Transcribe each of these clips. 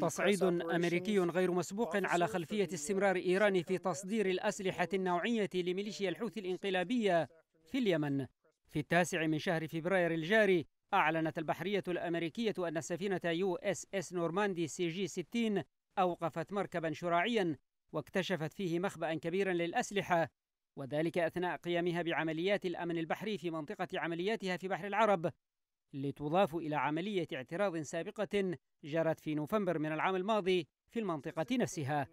تصعيد امريكي غير مسبوق على خلفيه استمرار ايران في تصدير الاسلحه النوعيه لميليشيا الحوثي الانقلابيه في اليمن. في التاسع من شهر فبراير الجاري اعلنت البحريه الامريكيه ان سفينه يو اس اس نورماندي سي جي 60 اوقفت مركبا شراعيا واكتشفت فيه مخبأ كبيرا للاسلحه وذلك اثناء قيامها بعمليات الامن البحري في منطقه عملياتها في بحر العرب لتضاف إلى عملية اعتراض سابقة جرت في نوفمبر من العام الماضي في المنطقة نفسها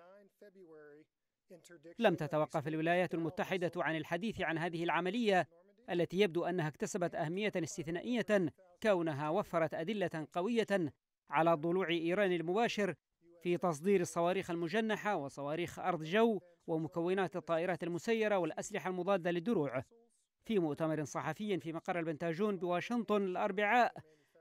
لم تتوقف الولايات المتحدة عن الحديث عن هذه العملية التي يبدو أنها اكتسبت أهمية استثنائية كونها وفرت أدلة قوية على ضلوع إيران المباشر في تصدير الصواريخ المجنحة وصواريخ أرض جو ومكونات الطائرات المسيرة والأسلحة المضادة للدروع في مؤتمر صحفي في مقر البنتاجون بواشنطن الأربعاء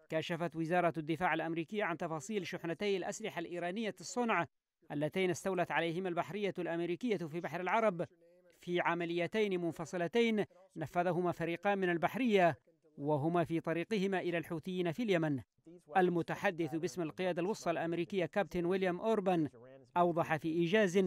كشفت وزارة الدفاع الأمريكية عن تفاصيل شحنتي الأسلحة الإيرانية الصنع اللتين استولت عليهما البحرية الأمريكية في بحر العرب في عمليتين منفصلتين نفذهما فريقان من البحرية وهما في طريقهما إلى الحوثيين في اليمن المتحدث باسم القيادة الوسطى الأمريكية كابتن ويليام أوربان أوضح في إيجاز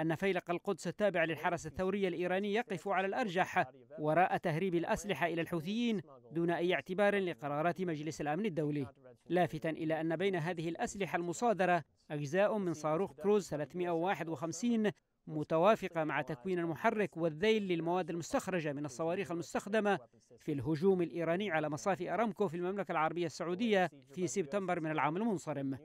أن فيلق القدس التابع للحرس الثوري الإيراني يقف على الأرجح وراء تهريب الأسلحة إلى الحوثيين دون أي اعتبار لقرارات مجلس الأمن الدولي لافتا إلى أن بين هذه الأسلحة المصادرة أجزاء من صاروخ كروز 351 متوافقة مع تكوين المحرك والذيل للمواد المستخرجة من الصواريخ المستخدمة في الهجوم الإيراني على مصافي أرامكو في المملكة العربية السعودية في سبتمبر من العام المنصرم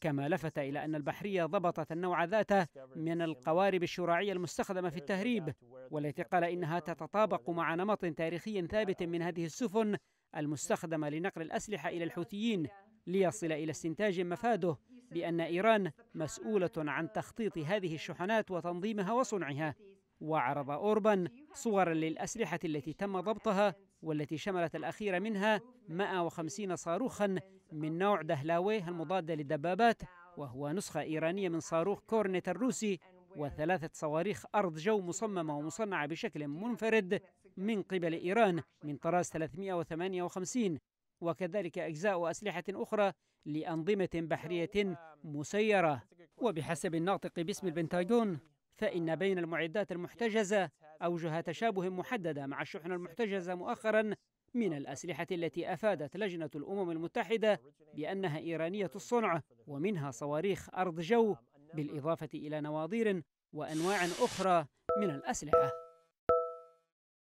كما لفت إلى أن البحرية ضبطت النوع ذاته من القوارب الشراعية المستخدمة في التهريب والتي قال إنها تتطابق مع نمط تاريخي ثابت من هذه السفن المستخدمة لنقل الأسلحة إلى الحوثيين ليصل إلى استنتاج مفاده بأن إيران مسؤولة عن تخطيط هذه الشحنات وتنظيمها وصنعها وعرض أوربان صورا للأسلحة التي تم ضبطها والتي شملت الأخيرة منها 150 صاروخا من نوع دهلاويه المضادة للدبابات وهو نسخة إيرانية من صاروخ كورنيت الروسي وثلاثة صواريخ أرض جو مصممة ومصنعة بشكل منفرد من قبل إيران من طراز 358 وكذلك أجزاء أسلحة أخرى لأنظمة بحرية مسيرة وبحسب الناطق باسم البنتاغون فإن بين المعدات المحتجزة أوجه تشابه محددة مع الشحنة المحتجزة مؤخرا من الأسلحة التي أفادت لجنة الأمم المتحدة بأنها إيرانية الصنع ومنها صواريخ أرض جو بالإضافة إلى نواضير وأنواع أخرى من الأسلحة